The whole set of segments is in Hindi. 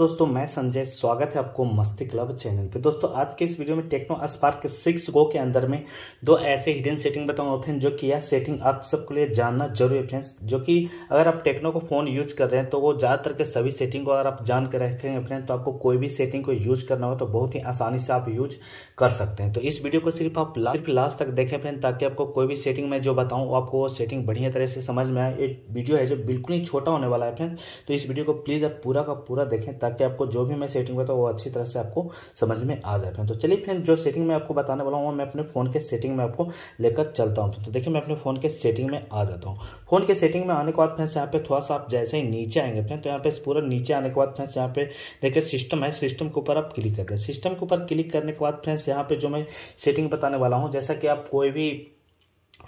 दोस्तों मैं संजय स्वागत है आपको मस्ती क्लब चैनल पे दोस्तों आज के इस वीडियो में टेक्नो स्पार्क सिक्स गो के अंदर में दो ऐसे हिडन सेटिंग बताऊंगा फ्रेंड जो कि यह सेटिंग आप सबके लिए जानना जरूरी है फ्रेंड्स जो कि अगर आप टेक्नो को फोन यूज कर रहे हैं तो वो ज़्यादातर के सभी सेटिंग को अगर आप जान कर रखेंगे फ्रेंड तो आपको कोई भी सेटिंग को यूज करना हो तो बहुत ही आसानी से आप यूज कर सकते हैं तो इस वीडियो को सिर्फ आप सिर्फ लास्ट तक देखें फ्रेंड ताकि आपको कोई भी सेटिंग में जो बताऊँ आपको वो सेटिंग बढ़िया तरह से समझ में आए एक वीडियो है जो बिल्कुल ही छोटा होने वाला है फ्रेंड तो इस वीडियो को प्लीज़ आप पूरा का पूरा देखें ताकि ताकि आपको जो भी मैं सेटिंग बताऊँ वो अच्छी तरह से आपको समझ में आ जाए फ्रेंड तो चलिए फ्रेंड जो सेटिंग मैं आपको बताने वाला हूँ मैं अपने फ़ोन के सेटिंग में आपको लेकर चलता हूँ तो देखिए मैं अपने फ़ोन के सेटिंग में आ जाता हूँ फ़ोन के सेटिंग में आने के बाद फ्रेंड्स यहाँ पे थोड़ा सा आप जैसे ही नीचे आएंगे फ्रेंड तो यहाँ पे पूरा नीचे आने के बाद फ्रेंड्स यहाँ पे देखिए सिस्टम है सिस्टम के ऊपर आप क्लिक करते हैं सिस्टम के ऊपर क्लिक करने के बाद फ्रेंड्स यहाँ पे जो मैं सेटिंग बताने वाला हूँ जैसा कि आप कोई भी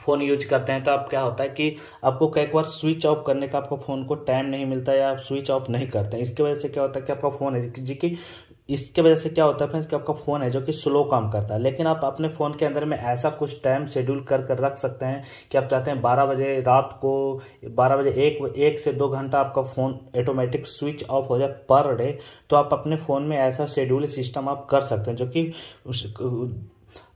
फ़ोन यूज करते हैं तो आप क्या होता है कि आपको कई बार स्विच ऑफ करने का आपको फ़ोन को टाइम नहीं मिलता या आप स्विच ऑफ नहीं करते हैं इसकी वजह से क्या होता है कि आपका फ़ोन है जी कि इसके वजह से क्या होता है फ्रेंड्स कि आपका फ़ोन है जो कि स्लो काम करता है लेकिन आप अपने फ़ोन के अंदर में ऐसा कुछ टाइम शेड्यूल कर कर रख सकते हैं कि आप चाहते हैं बारह बजे रात को बारह बजे एक एक से दो घंटा आपका फ़ोन ऑटोमेटिक स्विच ऑफ हो जाए पर डे तो आप अपने फ़ोन में ऐसा शेड्यूल सिस्टम आप कर सकते हैं जो कि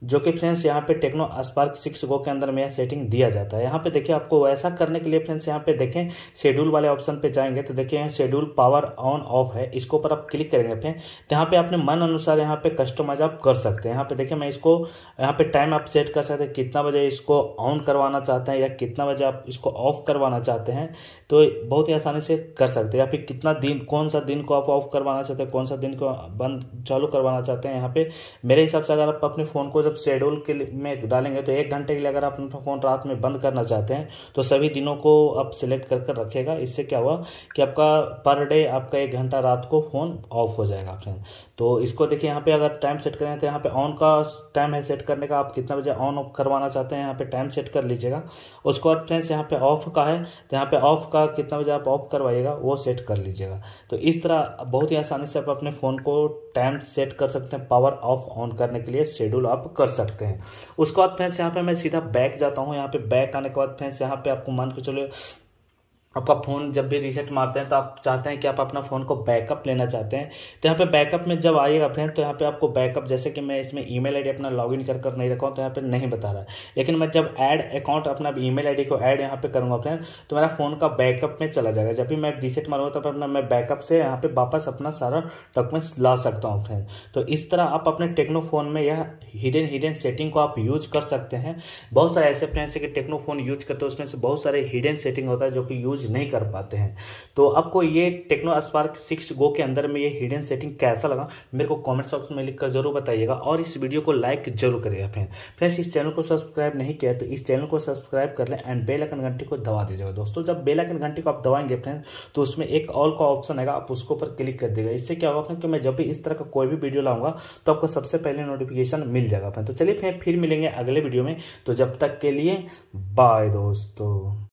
जो कि फ्रेंड्स यहाँ पे टेक्नो स्पार्क सिक्स गो के अंदर में यह सेटिंग दिया जाता है यहाँ पे देखिए आपको ऐसा करने के लिए फ्रेंड्स यहाँ पे देखें शेड्यूल वाले ऑप्शन पे जाएंगे तो देखिए यहाँ शेड्यूल पावर ऑन ऑफ है इसके ऊपर आप क्लिक करेंगे फ्रेंड तो यहाँ पे अपने मन अनुसार यहाँ पे कस्टमाइज आप कर सकते हैं यहाँ पे देखिए मैं इसको यहाँ पे टाइम आप सेट कर सकते हैं कितना बजे इसको ऑन करवाना चाहते हैं या कितना बजे आप इसको ऑफ करवाना चाहते हैं तो बहुत ही आसानी से कर सकते हैं या फिर कितना दिन कौन सा दिन को आप ऑफ करवाना चाहते हैं कौन सा दिन को बंद चालू करवाना चाहते हैं यहाँ पे मेरे हिसाब से अगर आप अपने फ़ोन को जब शेड्यूल के में डालेंगे तो एक घंटे के लिए अगर आप अपना फ़ोन रात में बंद करना चाहते हैं तो सभी दिनों को आप सिलेक्ट कर कर रखेगा इससे क्या हुआ कि आपका पर डे आपका एक घंटा रात को फ़ोन ऑफ हो जाएगा आपके तो इसको देखिए यहाँ पे अगर टाइम सेट करें तो यहाँ पे ऑन का टाइम है सेट करने का आप कितना बजे ऑन ऑफ करवाना चाहते हैं यहाँ पे टाइम सेट कर लीजिएगा उसके बाद फ्रेंड्स यहाँ पे ऑफ का है तो यहाँ पे ऑफ का कितना बजे आप ऑफ करवाइएगा वो सेट कर लीजिएगा तो इस तरह बहुत ही आसानी से आप अपने फ़ोन को टाइम सेट कर सकते हैं पावर ऑफ ऑन करने के लिए शेड्यूल आप कर सकते हैं उसके बाद फ्रेंड्स यहाँ पे मैं सीधा बैक जाता हूँ यहाँ पे बैक आने के बाद फ्रेंड्स यहाँ पे आपको मान के चलो आपका फ़ोन जब भी रीसेट मारते हैं तो आप चाहते हैं कि आप अपना फ़ोन को बैकअप लेना चाहते हैं तो यहाँ पे बैकअप में जब आइएगा फ्रेंड तो यहाँ पे आपको बैकअप जैसे कि मैं इसमें ईमेल आईडी अपना लॉगिन कर कर नहीं रखा हूँ तो यहाँ पे नहीं बता रहा है लेकिन मैं जब ऐड अकाउंट अपना ई मेल को ऐड यहाँ पर करूँगा फ्रेंड तो मेरा फ़ोन का बैकअप में चला जाएगा जब भी मैं रीसेट मारूँगा तो अपना मैं बैकअप से यहाँ पर वापस अपना सारा डॉक्यूमेंट्स ला सकता हूँ फ्रेंड तो इस तरह आप अपने टेक्नो फ़ोन में यह हिडन हिडन सेटिंग को आप यूज कर सकते हैं बहुत सारे ऐसे फ्रेंड्स है कि टेक्नो फ़ोन यूज करते हैं उसमें से बहुत सारे हिडन सेटिंग होता है जो कि यूज यूज नहीं कर पाते हैं तो आपको ये टेक्नो स्पार्क सिक्स गो के अंदर में ये हिडन सेटिंग कैसा लगा मेरे को कमेंट बॉक्स में लिखकर जरूर बताइएगा और इस वीडियो को लाइक जरूर करिएगा फ्रेंड फ्रेंड्स इस चैनल को सब्सक्राइब नहीं किया तो इस चैनल को सब्सक्राइब कर लें एंड बेल आइकन घंटी को दबा दीजिएगा दोस्तों जब बेल आइकन घंटी को आप दबाएंगे फ्रेंड तो उसमें एक ऑल का ऑप्शन आएगा आप उसके ऊपर क्लिक कर देगा इससे क्या होगा फ्रेंड कि मैं जब भी इस तरह का कोई भी वीडियो लाऊंगा तो आपको सबसे पहले नोटिफिकेशन मिल जाएगा फ्रेंड तो चलिए फ्रेंड फिर मिलेंगे अगले वीडियो में तो जब तक के लिए बाय दोस्तों